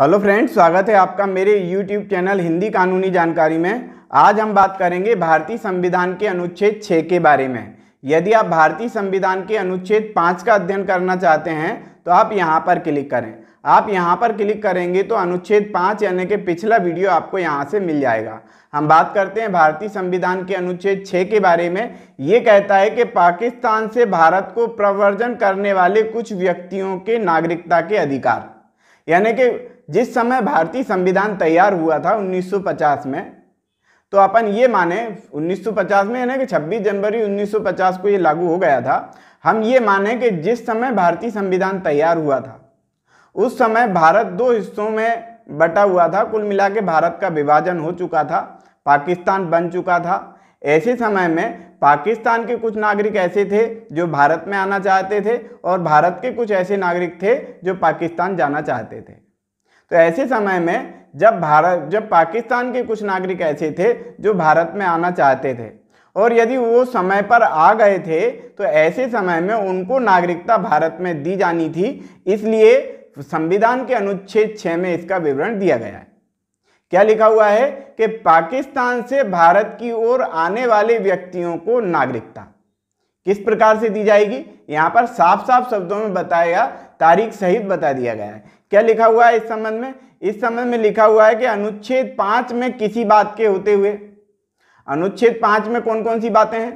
hello friends स्वागत है आपका मेरे यूट्यूब चैनल हिंदी कानूनी जानकारी में आज हम बात करेंगे भारतीय संविधान के अनुच्छेद 6 के बारे में यदि आप भारतीय संविधान के अनुच्छेद 5 का अध्ययन करना चाहते हैं तो आप यहां पर क्लिक करें आप यहां पर क्लिक करेंगे तो अनुच्छेद 5 यानी कि पिछला वीडियो आपको यहाँ से मिल जाएगा हम बात करते हैं भारतीय संविधान के अनुच्छेद छः के बारे में ये कहता है कि पाकिस्तान से भारत को प्रवर्जन करने वाले कुछ व्यक्तियों के नागरिकता के अधिकार यानी कि जिस समय भारतीय संविधान तैयार हुआ था 1950 में तो अपन ये माने 1950 में यानी कि 26 जनवरी 1950 को ये लागू हो गया था हम ये माने कि जिस समय भारतीय संविधान तैयार हुआ था उस समय भारत दो हिस्सों में बटा हुआ था कुल मिला के भारत का विभाजन हो चुका था पाकिस्तान बन चुका था ऐसे समय में पाकिस्तान के कुछ नागरिक ऐसे थे जो भारत में आना चाहते थे और भारत के कुछ ऐसे नागरिक थे जो पाकिस्तान जाना चाहते थे तो ऐसे समय में जब भारत जब पाकिस्तान के कुछ नागरिक ऐसे थे जो भारत में आना चाहते थे और यदि वो समय पर आ गए थे तो ऐसे समय में उनको नागरिकता भारत में दी जानी थी इसलिए संविधान के अनुच्छेद छः में इसका विवरण दिया गया है क्या लिखा हुआ है कि पाकिस्तान से भारत की ओर आने वाले व्यक्तियों को नागरिकता किस प्रकार से दी जाएगी यहाँ पर साफ साफ शब्दों में बताया तारीख सहित बता दिया गया है क्या लिखा हुआ है इस संबंध में इस संबंध में लिखा हुआ है कि अनुच्छेद पांच में किसी बात के होते हुए अनुच्छेद पांच में कौन कौन सी बातें हैं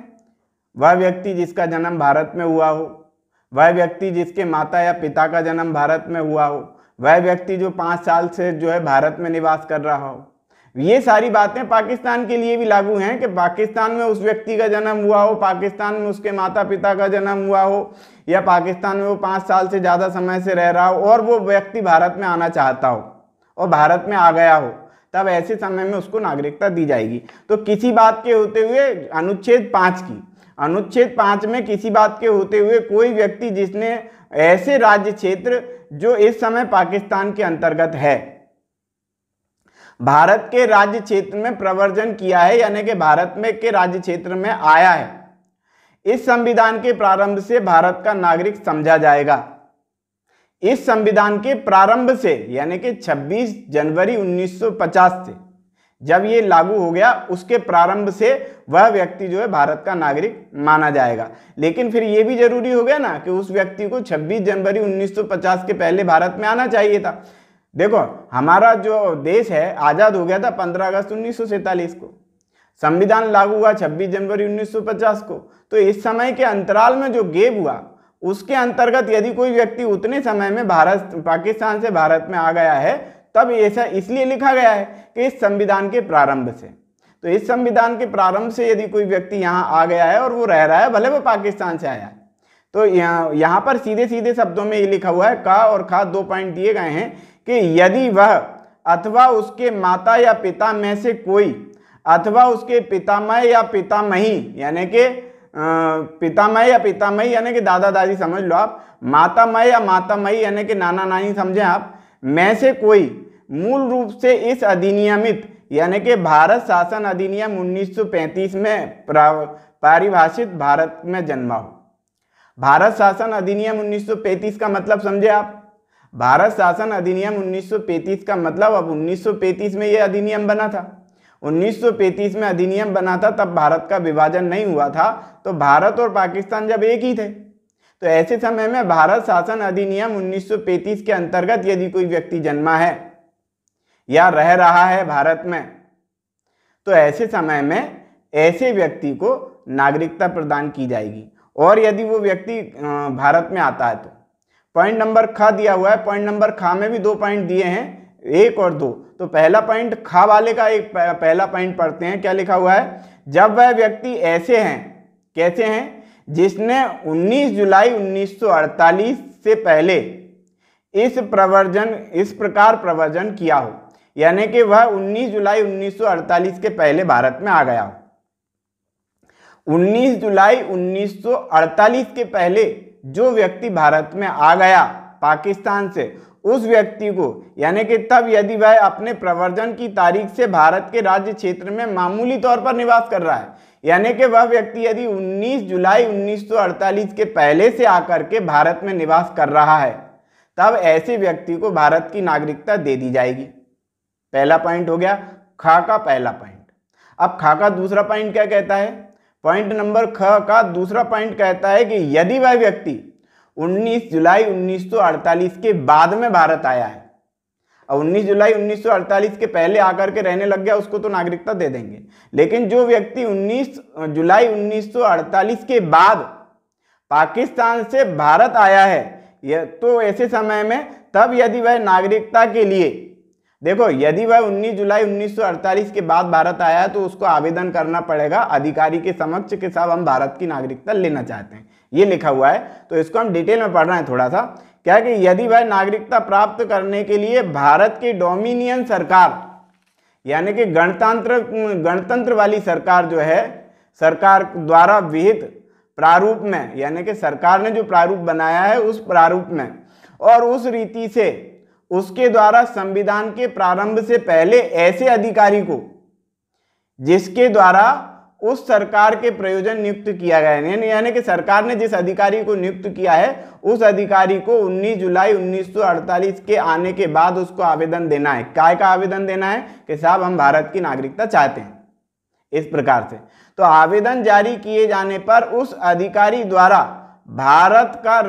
वह व्यक्ति जिसका जन्म भारत में हुआ हो वह व्यक्ति जिसके माता या पिता का जन्म भारत में हुआ हो वह व्यक्ति जो पांच साल से जो है भारत में निवास कर रहा हो ये सारी बातें पाकिस्तान के लिए भी लागू हैं कि पाकिस्तान में उस व्यक्ति का जन्म हुआ हो पाकिस्तान में उसके माता पिता का जन्म हुआ हो या पाकिस्तान में वो पाँच साल से ज़्यादा समय से रह रहा हो और वो व्यक्ति भारत में आना चाहता हो और भारत में आ गया हो तब ऐसे समय में उसको नागरिकता दी जाएगी तो किसी बात के होते हुए अनुच्छेद पाँच की अनुच्छेद पाँच में किसी बात के होते हुए कोई व्यक्ति जिसने ऐसे राज्य क्षेत्र जो इस समय पाकिस्तान के अंतर्गत है भारत के राज्य क्षेत्र में प्रवर्जन किया है यानी कि भारत में के राज्य क्षेत्र में आया है इस संविधान के प्रारंभ से भारत का नागरिक समझा जाएगा इस संविधान के प्रारंभ से यानी कि 26 जनवरी 1950 से जब ये लागू हो गया उसके प्रारंभ से वह व्यक्ति जो है भारत का नागरिक माना जाएगा लेकिन फिर ये भी जरूरी हो गया ना कि उस व्यक्ति को 26 जनवरी 1950 के पहले भारत में आना चाहिए था देखो हमारा जो देश है आज़ाद हो गया था 15 अगस्त उन्नीस को संविधान लागू हुआ 26 जनवरी 1950 को तो इस समय के अंतराल में जो गेप हुआ उसके अंतर्गत यदि कोई व्यक्ति उतने समय में भारत पाकिस्तान से भारत में आ गया है तब ऐसा इसलिए लिखा गया है कि इस संविधान के प्रारंभ से तो इस संविधान के प्रारंभ से यदि कोई व्यक्ति यहाँ आ गया है और वो रह रहा है भले वो पाकिस्तान से आया है तो यहाँ यहाँ पर सीधे सीधे शब्दों में ये लिखा हुआ है का और खा दो पॉइंट दिए गए हैं कि यदि वह अथवा उसके माता या पिता में से कोई अथवा उसके पितामह या पितामही यानी कि पितामह या पितामही यानी कि दादा दादी समझ लो आप मातामह या मातामही यानी कि नाना नानी समझें आप में से कोई मूल रूप से इस अधिनियमित यानी कि भारत शासन अधिनियम 1935 में पारिभाषित भारत में जन्मा हो भारत शासन अधिनियम 1935 का मतलब समझे आप भारत शासन अधिनियम 1935 का मतलब अब 1935 में यह अधिनियम बना था 1935 में अधिनियम बना था तब भारत का विभाजन नहीं हुआ था तो भारत और पाकिस्तान जब एक ही थे तो ऐसे समय में भारत शासन अधिनियम 1935 के अंतर्गत यदि कोई व्यक्ति जन्मा है या रह रहा है भारत में तो ऐसे समय में ऐसे व्यक्ति को नागरिकता प्रदान की जाएगी और यदि वो व्यक्ति भारत में आता है तो पॉइंट नंबर खा दिया हुआ है पॉइंट नंबर खा में भी दो पॉइंट दिए हैं एक और दो तो पहला पॉइंट खा वाले का एक पहला पॉइंट पढ़ते हैं क्या लिखा हुआ है जब वह व्यक्ति ऐसे हैं कैसे हैं जिसने 19 जुलाई 1948 से पहले इस प्रवर्जन इस प्रकार प्रवर्जन किया हो यानी कि वह 19 जुलाई 1948 के पहले भारत में आ गया हो 19 जुलाई 1948 के पहले जो व्यक्ति भारत में आ गया पाकिस्तान से उस व्यक्ति को यानी कि तब यदि वह अपने प्रवर्जन की तारीख से भारत के राज्य क्षेत्र में मामूली तौर पर निवास कर रहा है यानी कि वह व्यक्ति यदि 19 जुलाई 1948 के पहले से आकर के भारत में निवास कर रहा है तब ऐसे व्यक्ति को भारत की नागरिकता दे दी जाएगी पहला पॉइंट हो गया खा का पहला पॉइंट अब खा का दूसरा पॉइंट क्या कहता है पॉइंट नंबर ख का दूसरा पॉइंट कहता है कि यदि वह व्यक्ति 19 जुलाई 1948 के बाद में भारत आया है और 19 जुलाई 1948 के पहले आकर के रहने लग गया उसको तो नागरिकता दे देंगे लेकिन जो व्यक्ति 19 जुलाई 1948 के बाद पाकिस्तान से भारत आया है तो ऐसे समय में तब यदि वह नागरिकता के लिए देखो यदि वह 19 जुलाई 1948 के बाद भारत आया है तो उसको आवेदन करना पड़ेगा अधिकारी के समक्ष के साथ हम भारत की नागरिकता लेना चाहते हैं ये लिखा हुआ है तो इसको हम डिटेल में पढ़ रहे हैं थोड़ा सा क्या कि यदि वह नागरिकता प्राप्त करने के लिए भारत की डोमिनियन सरकार यानी कि गणतंत्र गणतंत्र वाली सरकार जो है सरकार द्वारा विहित प्रारूप में यानी कि सरकार ने जो प्रारूप बनाया है उस प्रारूप में और उस रीति से उसके द्वारा संविधान के प्रारंभ से पहले ऐसे अधिकारी को जिसके द्वारा उस सरकार के प्रयोजन नियुक्त किया गया है यानी कि सरकार ने जिस अधिकारी को नियुक्त किया है उस अधिकारी को 19 जुलाई 1948 के आने के बाद उसको आवेदन देना है काय का आवेदन देना है कि साहब हम भारत की नागरिकता चाहते हैं इस प्रकार से तो आवेदन जारी किए जाने पर उस अधिकारी द्वारा भारत का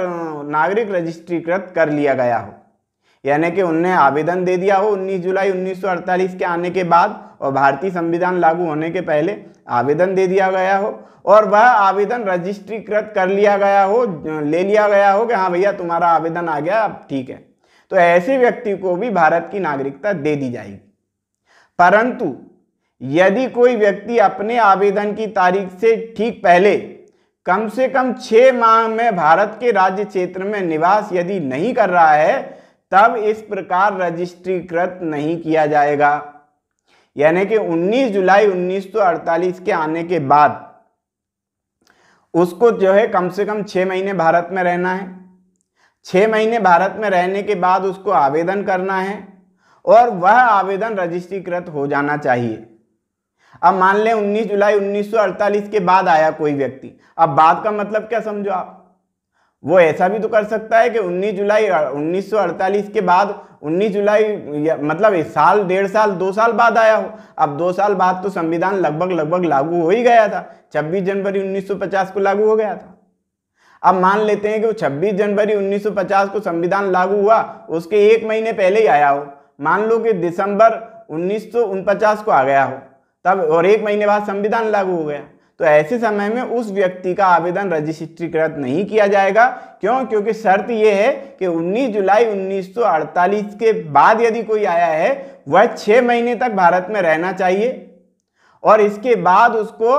नागरिक रजिस्ट्रीकृत कर लिया गया हो यानी कि उनने आवेदन दे दिया हो 19 जुलाई 1948 के आने के बाद और भारतीय संविधान लागू होने के पहले आवेदन दे दिया गया हो और वह आवेदन रजिस्ट्रीकृत कर लिया गया हो ले लिया गया हो कि हाँ भैया तुम्हारा आवेदन आ गया अब ठीक है तो ऐसे व्यक्ति को भी भारत की नागरिकता दे दी जाएगी परंतु यदि कोई व्यक्ति अपने आवेदन की तारीख से ठीक पहले कम से कम छह माह में भारत के राज्य क्षेत्र में निवास यदि नहीं कर रहा है तब इस प्रकार रजिस्ट्रीकृत नहीं किया जाएगा यानी कि 19 जुलाई 1948 के आने के बाद उसको जो है कम से कम छः महीने भारत में रहना है छः महीने भारत में रहने के बाद उसको आवेदन करना है और वह आवेदन रजिस्ट्रीकृत हो जाना चाहिए अब मान लें 19 जुलाई 1948 के बाद आया कोई व्यक्ति अब बाद का मतलब क्या समझो आप वो ऐसा भी तो कर सकता है कि 19 जुलाई 1948 के बाद 19 जुलाई मतलब एक साल डेढ़ साल दो साल बाद आया हो अब दो साल बाद तो संविधान लगभग लगभग लागू हो ही गया था 26 जनवरी 1950 को लागू हो गया था अब मान लेते हैं कि वो 26 जनवरी 1950 को संविधान लागू हुआ उसके एक महीने पहले ही आया हो मान लो कि दिसंबर उन्नीस को आ गया हो तब और एक महीने बाद संविधान लागू हो गया तो ऐसे समय में उस व्यक्ति का आवेदन रजिस्ट्रीकृत नहीं किया जाएगा क्यों क्योंकि शर्त यह है कि 19 जुलाई 1948 के बाद यदि कोई आया है वह छह महीने तक भारत में रहना चाहिए और इसके बाद उसको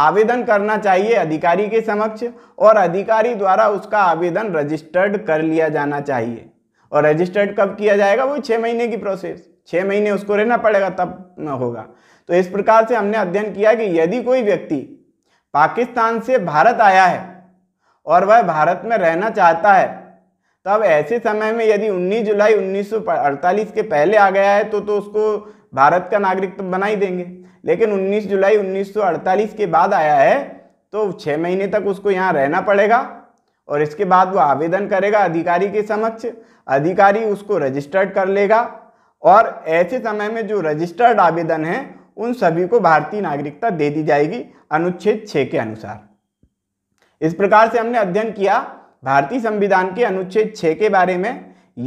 आवेदन करना चाहिए अधिकारी के समक्ष और अधिकारी द्वारा उसका आवेदन रजिस्टर्ड कर लिया जाना चाहिए और रजिस्टर्ड कब किया जाएगा वो छह महीने की प्रोसेस छह महीने उसको रहना पड़ेगा तब होगा तो इस प्रकार से हमने अध्ययन किया कि यदि कोई व्यक्ति पाकिस्तान से भारत आया है और वह भारत में रहना चाहता है तब ऐसे समय में यदि 19 जुलाई 1948 के पहले आ गया है तो तो उसको भारत का नागरिक तो बना ही देंगे लेकिन 19 जुलाई 1948 के बाद आया है तो छः महीने तक उसको यहाँ रहना पड़ेगा और इसके बाद वो आवेदन करेगा अधिकारी के समक्ष अधिकारी उसको रजिस्टर्ड कर लेगा और ऐसे समय में जो रजिस्टर्ड आवेदन है उन सभी को भारतीय नागरिकता दे दी जाएगी अनुच्छेद छः के अनुसार इस प्रकार से हमने अध्ययन किया भारतीय संविधान के अनुच्छेद छः के बारे में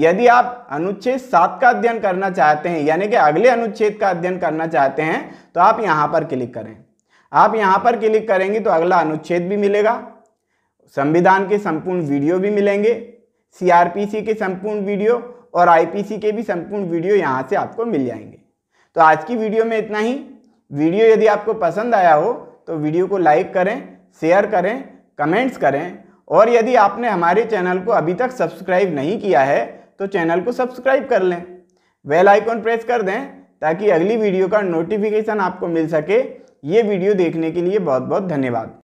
यदि आप अनुच्छेद सात का अध्ययन करना चाहते हैं यानी कि अगले अनुच्छेद का अध्ययन करना चाहते हैं तो आप यहाँ पर क्लिक करें आप यहाँ पर क्लिक करेंगे तो अगला अनुच्छेद भी मिलेगा संविधान के संपूर्ण वीडियो भी मिलेंगे सीआरपीसी के संपूर्ण वीडियो और आईपीसी के भी संपूर्ण वीडियो यहाँ से आपको मिल जाएंगे तो आज की वीडियो में इतना ही वीडियो यदि आपको पसंद आया हो तो वीडियो को लाइक करें शेयर करें कमेंट्स करें और यदि आपने हमारे चैनल को अभी तक सब्सक्राइब नहीं किया है तो चैनल को सब्सक्राइब कर लें वेल आइकॉन प्रेस कर दें ताकि अगली वीडियो का नोटिफिकेशन आपको मिल सके ये वीडियो देखने के लिए बहुत बहुत धन्यवाद